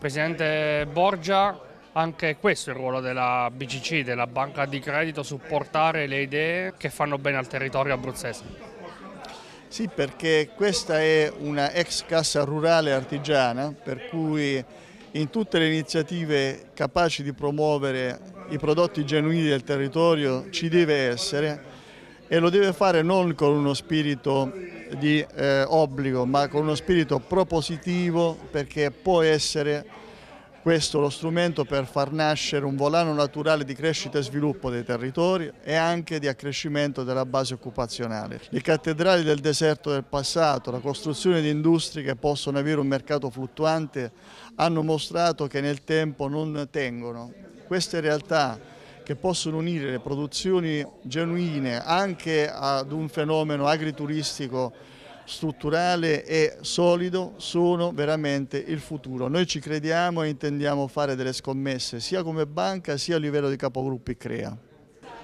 Presidente Borgia, anche questo è il ruolo della BCC, della banca di credito, supportare le idee che fanno bene al territorio abruzzese. Sì, perché questa è una ex cassa rurale artigiana, per cui in tutte le iniziative capaci di promuovere i prodotti genuini del territorio ci deve essere e lo deve fare non con uno spirito di eh, obbligo, ma con uno spirito propositivo perché può essere questo lo strumento per far nascere un volano naturale di crescita e sviluppo dei territori e anche di accrescimento della base occupazionale. Le cattedrali del deserto del passato, la costruzione di industrie che possono avere un mercato fluttuante hanno mostrato che nel tempo non tengono. Queste realtà che possono unire le produzioni genuine anche ad un fenomeno agrituristico strutturale e solido sono veramente il futuro. Noi ci crediamo e intendiamo fare delle scommesse sia come banca sia a livello di capogruppi CREA.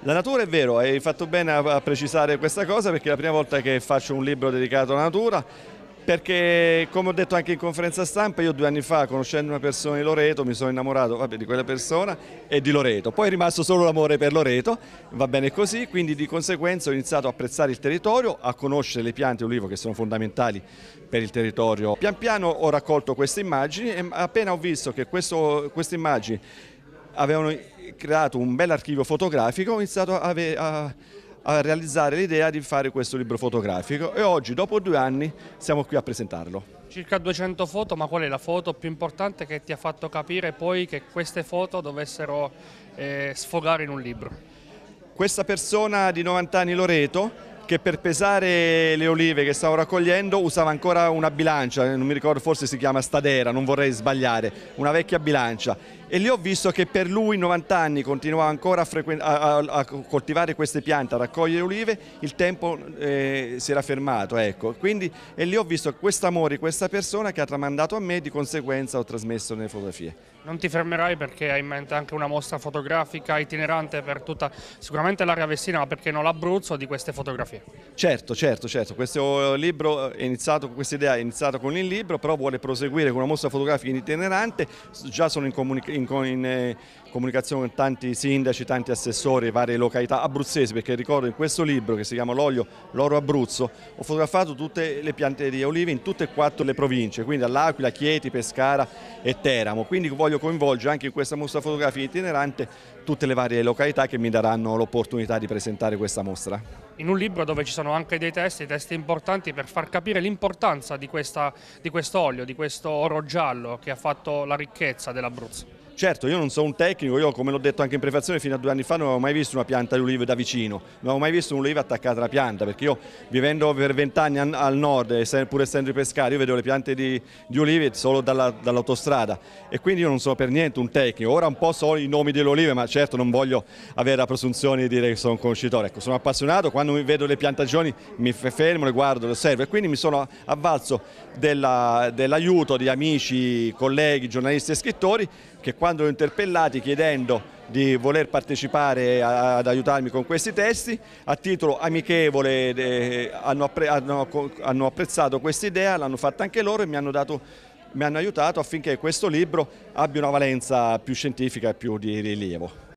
La natura è vero, hai fatto bene a precisare questa cosa perché è la prima volta che faccio un libro dedicato alla natura perché come ho detto anche in conferenza stampa io due anni fa conoscendo una persona di Loreto mi sono innamorato vabbè, di quella persona e di Loreto, poi è rimasto solo l'amore per Loreto, va bene così, quindi di conseguenza ho iniziato a apprezzare il territorio, a conoscere le piante olivo che sono fondamentali per il territorio. Pian piano ho raccolto queste immagini e appena ho visto che questo, queste immagini avevano creato un bel archivio fotografico ho iniziato a, a a realizzare l'idea di fare questo libro fotografico e oggi dopo due anni siamo qui a presentarlo. Circa 200 foto, ma qual è la foto più importante che ti ha fatto capire poi che queste foto dovessero eh, sfogare in un libro? Questa persona di 90 anni Loreto che per pesare le olive che stavo raccogliendo usava ancora una bilancia, non mi ricordo forse si chiama Stadera, non vorrei sbagliare, una vecchia bilancia e lì ho visto che per lui 90 anni continuava ancora a, a, a coltivare queste piante, a raccogliere olive, il tempo eh, si era fermato, ecco. Quindi, e lì ho visto questo amore, questa persona che ha tramandato a me, di conseguenza ho trasmesso nelle fotografie. Non ti fermerai perché hai in mente anche una mostra fotografica itinerante per tutta sicuramente l'area vestina, ma perché non l'Abruzzo di queste fotografie? Certo, certo, certo. Questo libro è iniziato, questa idea è iniziata con il libro, però vuole proseguire con una mostra fotografica itinerante, già sono in comunicazione in, in eh, comunicazione con tanti sindaci, tanti assessori, varie località abruzzesi, perché ricordo in questo libro che si chiama L'olio, l'oro Abruzzo, ho fotografato tutte le piante di olive in tutte e quattro le province, quindi all'Aquila, Chieti, Pescara e Teramo, quindi voglio coinvolgere anche in questa mostra fotografica itinerante tutte le varie località che mi daranno l'opportunità di presentare questa mostra. In un libro dove ci sono anche dei testi, testi importanti per far capire l'importanza di, questa, di questo olio, di questo oro giallo che ha fatto la ricchezza dell'Abruzzo. Certo, io non sono un tecnico, io come l'ho detto anche in prefazione, fino a due anni fa non avevo mai visto una pianta di olive da vicino, non avevo mai visto un'oliva attaccata alla pianta, perché io vivendo per vent'anni al nord, pur essendo pescare, io vedo le piante di, di olive solo dall'autostrada dall e quindi io non sono per niente un tecnico, ora un po' so i nomi delle olive, ma certo non voglio avere la presunzione di dire che sono un conoscitore, ecco, sono appassionato, quando vedo le piantagioni mi fermo, le guardo, le osservo e quindi mi sono avvalso dell'aiuto dell di amici, colleghi, giornalisti e scrittori che quando quando l'ho interpellati chiedendo di voler partecipare ad aiutarmi con questi testi. A titolo amichevole eh, hanno, hanno, apprezzato questa idea, l'hanno fatta anche loro e mi hanno, dato, mi hanno aiutato affinché questo libro abbia una valenza più scientifica e più di rilievo.